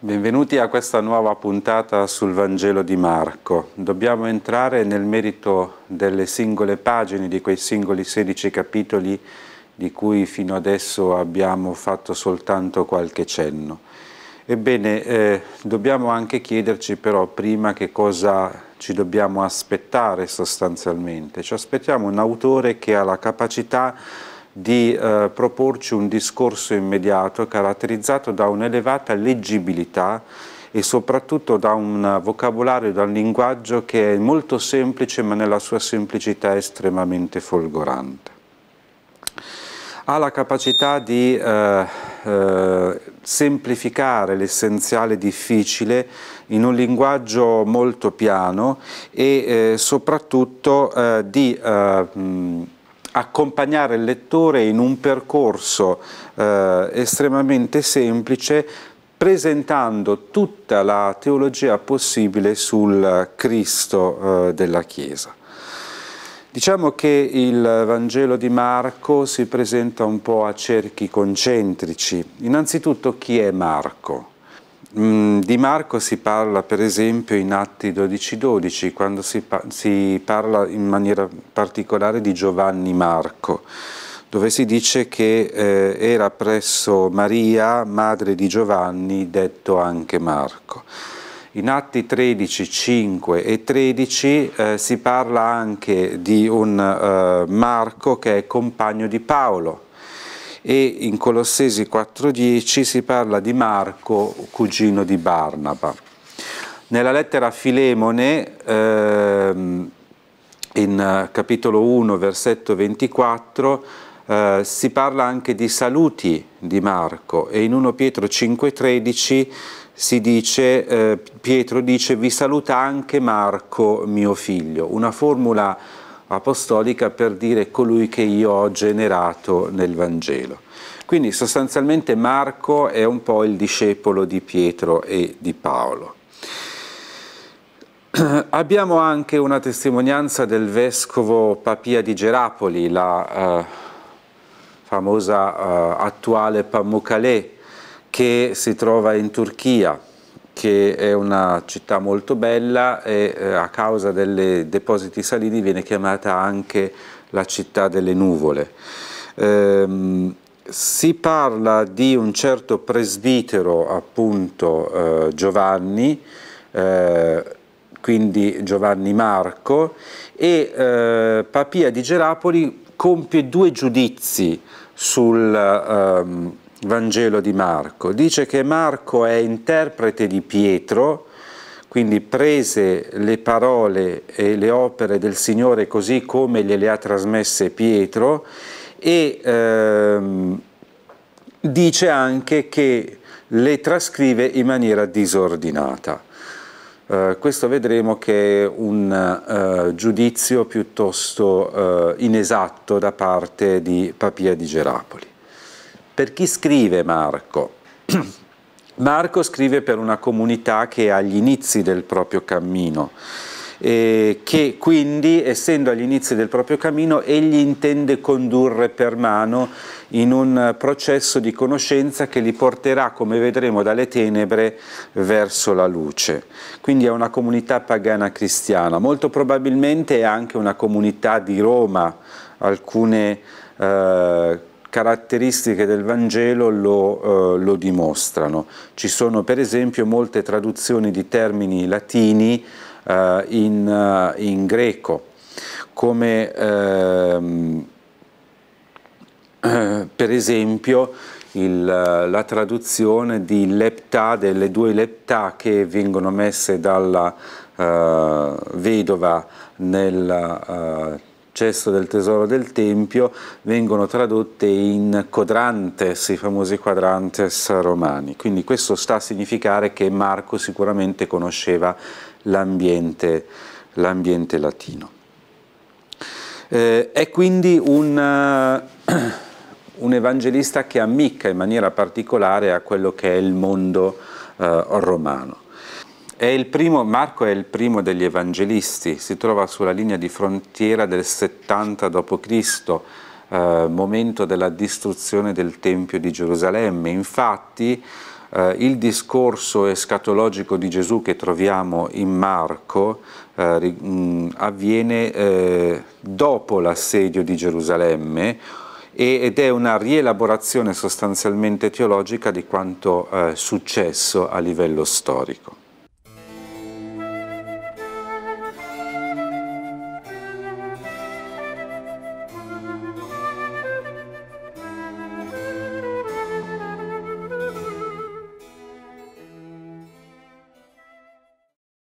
Benvenuti a questa nuova puntata sul Vangelo di Marco. Dobbiamo entrare nel merito delle singole pagine di quei singoli 16 capitoli di cui fino adesso abbiamo fatto soltanto qualche cenno. Ebbene, eh, dobbiamo anche chiederci però prima che cosa ci dobbiamo aspettare sostanzialmente. Ci aspettiamo un autore che ha la capacità di di eh, proporci un discorso immediato caratterizzato da un'elevata leggibilità e soprattutto da un vocabolario, da un linguaggio che è molto semplice ma nella sua semplicità estremamente folgorante. Ha la capacità di eh, eh, semplificare l'essenziale difficile in un linguaggio molto piano e eh, soprattutto eh, di eh, accompagnare il lettore in un percorso eh, estremamente semplice presentando tutta la teologia possibile sul Cristo eh, della Chiesa. Diciamo che il Vangelo di Marco si presenta un po' a cerchi concentrici. Innanzitutto chi è Marco? Mm, di Marco si parla per esempio in Atti 12-12, quando si, pa si, parla in maniera particolare di Giovanni Marco, dove si dice che eh, era presso Maria, madre di Giovanni, detto anche Marco. In Atti 13, 5 e 13 eh, si parla anche di un eh, Marco che è compagno di Paolo, e in Colossesi 4.10 si parla di Marco, cugino di Barnaba. Nella lettera a Filemone, ehm, in eh, capitolo 1, versetto 24, eh, si parla anche di saluti di Marco e in 1 Pietro 5,13 si dice, eh, Pietro dice vi saluta anche Marco mio figlio, una formula apostolica per dire colui che io ho generato nel Vangelo. Quindi sostanzialmente Marco è un po' il discepolo di Pietro e di Paolo. Abbiamo anche una testimonianza del vescovo Papia di Gerapoli, la eh, famosa eh, attuale Pamukkale, che si trova in Turchia che è una città molto bella e eh, a causa dei depositi salini viene chiamata anche la città delle nuvole. Ehm, si parla di un certo presbitero, appunto eh, Giovanni, eh, quindi Giovanni Marco, e eh, Papia di Gerapoli compie due giudizi sul, ehm, Vangelo di Marco. Dice che Marco è interprete di Pietro, quindi prese le parole e le opere del Signore così come gliele ha trasmesse Pietro e ehm, dice anche che le trascrive in maniera disordinata. Uh, questo vedremo che è un uh, giudizio piuttosto uh, inesatto da parte di Papia di Gerapoli. Per chi scrive Marco? Marco scrive per una comunità che è agli inizi del proprio cammino e che quindi, essendo agli inizi del proprio cammino, egli intende condurre per mano in un processo di conoscenza che li porterà, come vedremo, dalle tenebre verso la luce. Quindi è una comunità pagana cristiana, molto probabilmente è anche una comunità di Roma, alcune eh, caratteristiche del Vangelo lo, eh, lo, dimostrano. Ci sono per esempio molte traduzioni di termini latini eh, in, eh, in, greco, come ehm, eh, per esempio il, eh, la traduzione di leptà, delle due leptà che vengono messe dalla eh, vedova nel l'accesso del tesoro del Tempio vengono tradotte in quadrantes, i famosi quadrantes romani. Quindi questo sta a significare che Marco sicuramente conosceva l'ambiente, latino. Eh, è quindi un, eh, un, evangelista che ammicca in maniera particolare a quello che è il mondo eh, romano. È primo, Marco è il primo degli evangelisti, si trova sulla linea di frontiera del 70 d.C., eh, momento della distruzione del Tempio di Gerusalemme. Infatti eh, il discorso escatologico di Gesù che troviamo in Marco eh, mm, avviene eh, dopo l'assedio di Gerusalemme, ed è una rielaborazione sostanzialmente teologica di quanto eh, successo a livello storico.